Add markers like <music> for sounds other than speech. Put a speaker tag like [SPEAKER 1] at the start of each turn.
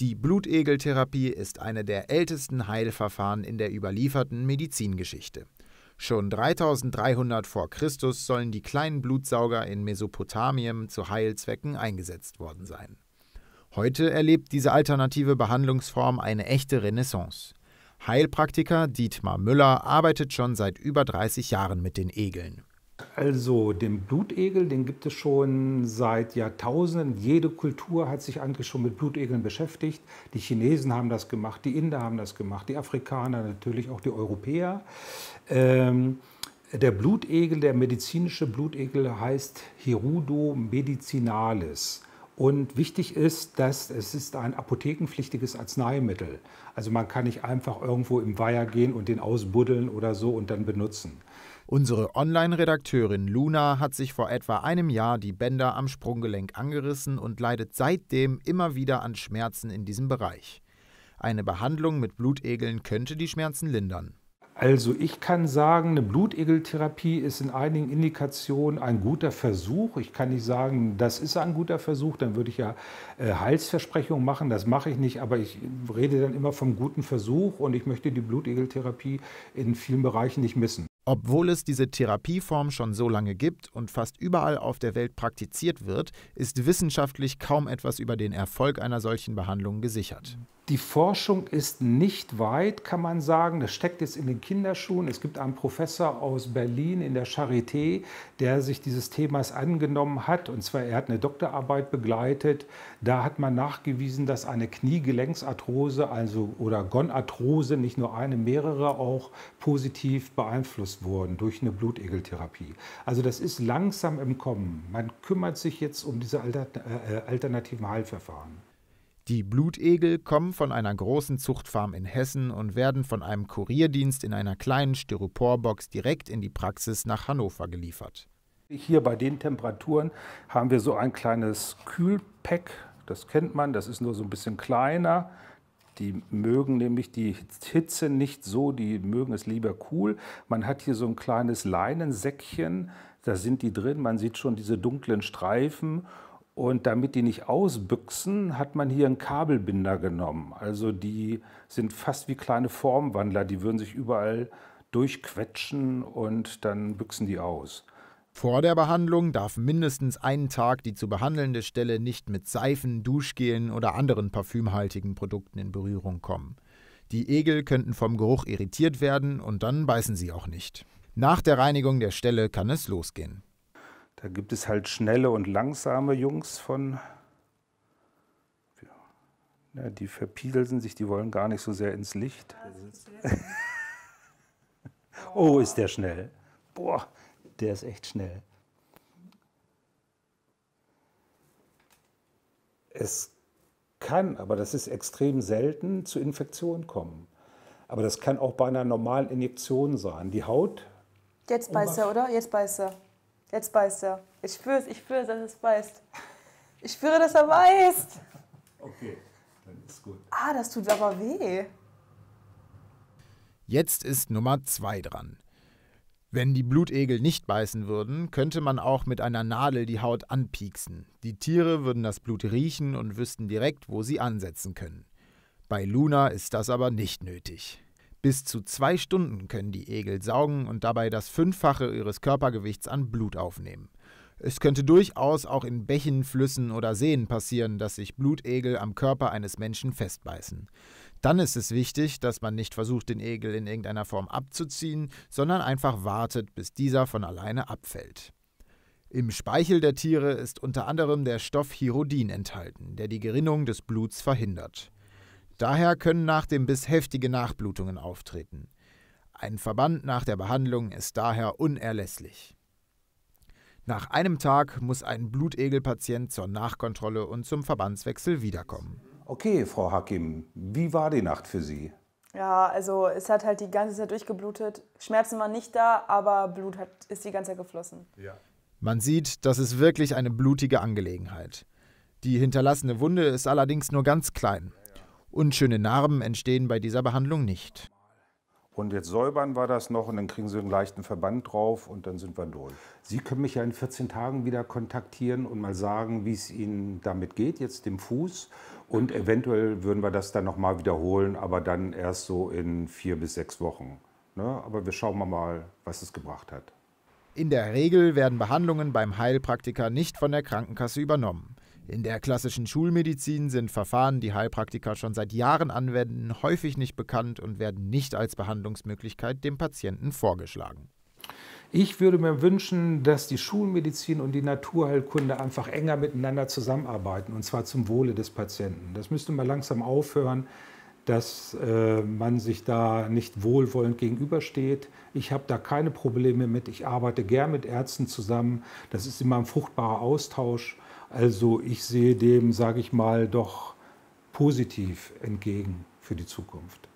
[SPEAKER 1] Die Blutegeltherapie ist eine der ältesten Heilverfahren in der überlieferten Medizingeschichte. Schon 3300 vor Christus sollen die kleinen Blutsauger in Mesopotamien zu Heilzwecken eingesetzt worden sein. Heute erlebt diese alternative Behandlungsform eine echte Renaissance. Heilpraktiker Dietmar Müller arbeitet schon seit über 30 Jahren mit den Egeln also den Blutegel, den gibt es schon seit Jahrtausenden. Jede Kultur hat sich eigentlich
[SPEAKER 2] schon mit Blutegeln beschäftigt. Die Chinesen haben das gemacht, die Inder haben das gemacht, die Afrikaner, natürlich auch die Europäer. Ähm, der Blutegel, der medizinische Blutegel heißt Hirudo medicinalis. Und wichtig ist, dass es ist ein apothekenpflichtiges Arzneimittel. Also man kann nicht einfach irgendwo im Weiher
[SPEAKER 1] gehen und den ausbuddeln oder so und dann benutzen Unsere Online-Redakteurin Luna hat sich vor etwa einem Jahr die Bänder am Sprunggelenk angerissen und leidet seitdem immer wieder an Schmerzen in diesem Bereich. Eine Behandlung mit Blutegeln könnte die Schmerzen lindern.
[SPEAKER 2] Also ich kann sagen, eine Blutegeltherapie ist in einigen Indikationen ein guter Versuch. Ich kann nicht sagen, das ist ein guter Versuch, dann würde ich ja Heilsversprechungen äh, machen, das mache ich nicht, aber ich rede dann immer vom guten Versuch und ich möchte die
[SPEAKER 1] Blutegeltherapie in vielen Bereichen nicht missen. Obwohl es diese Therapieform schon so lange gibt und fast überall auf der Welt praktiziert wird, ist wissenschaftlich kaum etwas über den Erfolg einer solchen Behandlung gesichert.
[SPEAKER 2] Die Forschung ist nicht weit, kann man sagen. Das steckt jetzt in den Kinderschuhen. Es gibt einen Professor aus Berlin in der Charité, der sich dieses Themas angenommen hat. Und zwar, er hat eine Doktorarbeit begleitet. Da hat man nachgewiesen, dass eine Kniegelenksarthrose also, oder Gonarthrose, nicht nur eine, mehrere auch positiv beeinflusst wurden durch eine Blutegeltherapie. Also das ist
[SPEAKER 1] langsam im Kommen. Man kümmert sich jetzt um diese äh, äh, alternativen Heilverfahren. Die Blutegel kommen von einer großen Zuchtfarm in Hessen und werden von einem Kurierdienst in einer kleinen Styroporbox direkt in die Praxis nach Hannover geliefert. Hier bei den Temperaturen haben wir so ein kleines Kühlpack, das kennt
[SPEAKER 2] man, das ist nur so ein bisschen kleiner. Die mögen nämlich die Hitze nicht so, die mögen es lieber cool. Man hat hier so ein kleines Leinensäckchen, da sind die drin, man sieht schon diese dunklen Streifen und damit die nicht ausbüchsen, hat man hier einen Kabelbinder genommen. Also die sind fast wie kleine Formwandler, die
[SPEAKER 1] würden sich überall durchquetschen und dann büchsen die aus. Vor der Behandlung darf mindestens einen Tag die zu behandelnde Stelle nicht mit Seifen, Duschgelen oder anderen parfümhaltigen Produkten in Berührung kommen. Die Egel könnten vom Geruch irritiert werden und dann beißen sie auch nicht. Nach der Reinigung der Stelle kann es losgehen. Da gibt es halt schnelle und langsame Jungs von.
[SPEAKER 2] Ja, die verpieseln sich, die wollen gar nicht so sehr ins Licht. <laughs> oh, ist der schnell. Boah, der ist echt schnell. Es kann, aber das ist extrem selten, zu Infektionen kommen. Aber das kann auch bei einer normalen Injektion sein. Die Haut.
[SPEAKER 1] Jetzt beißt er, oder? Jetzt beißt er. Jetzt beißt er. Ich spüre es, ich spüre es, dass es beißt. Ich spüre, dass er beißt.
[SPEAKER 2] Okay, dann ist gut.
[SPEAKER 1] Ah, das tut aber weh. Jetzt ist Nummer 2 dran. Wenn die Blutegel nicht beißen würden, könnte man auch mit einer Nadel die Haut anpieksen. Die Tiere würden das Blut riechen und wüssten direkt, wo sie ansetzen können. Bei Luna ist das aber nicht nötig. Bis zu zwei Stunden können die Egel saugen und dabei das Fünffache ihres Körpergewichts an Blut aufnehmen. Es könnte durchaus auch in Bächen, Flüssen oder Seen passieren, dass sich Blutegel am Körper eines Menschen festbeißen. Dann ist es wichtig, dass man nicht versucht, den Egel in irgendeiner Form abzuziehen, sondern einfach wartet, bis dieser von alleine abfällt. Im Speichel der Tiere ist unter anderem der Stoff Chirodin enthalten, der die Gerinnung des Bluts verhindert. Daher können nach dem Biss heftige Nachblutungen auftreten. Ein Verband nach der Behandlung ist daher unerlässlich. Nach einem Tag muss ein Blutegelpatient zur Nachkontrolle und zum Verbandswechsel wiederkommen. Okay, Frau Hakim, wie war die Nacht für Sie? Ja, also es hat halt die ganze Zeit durchgeblutet. Schmerzen waren nicht da, aber Blut hat, ist die ganze Zeit geflossen. Ja. Man sieht, das ist wirklich eine blutige Angelegenheit. Die hinterlassene Wunde ist allerdings nur ganz klein. Unschöne Narben entstehen bei dieser Behandlung nicht.
[SPEAKER 2] Und jetzt säubern wir das noch und dann kriegen Sie einen leichten Verband drauf und dann sind wir durch. Sie können mich ja in 14 Tagen wieder kontaktieren und mal sagen, wie es Ihnen damit geht, jetzt dem Fuß. Und eventuell würden wir das dann nochmal wiederholen, aber dann erst so in vier bis sechs Wochen. Ne? Aber wir schauen mal, was es gebracht hat.
[SPEAKER 1] In der Regel werden Behandlungen beim Heilpraktiker nicht von der Krankenkasse übernommen. In der klassischen Schulmedizin sind Verfahren, die Heilpraktiker schon seit Jahren anwenden, häufig nicht bekannt und werden nicht als Behandlungsmöglichkeit dem Patienten vorgeschlagen. Ich würde mir wünschen, dass die
[SPEAKER 2] Schulmedizin und die Naturheilkunde einfach enger miteinander zusammenarbeiten, und zwar zum Wohle des Patienten. Das müsste mal langsam aufhören, dass äh, man sich da nicht wohlwollend gegenübersteht. Ich habe da keine Probleme mit. Ich arbeite gern mit Ärzten zusammen. Das ist immer ein fruchtbarer Austausch. Also ich sehe dem, sage ich mal, doch positiv entgegen für die Zukunft.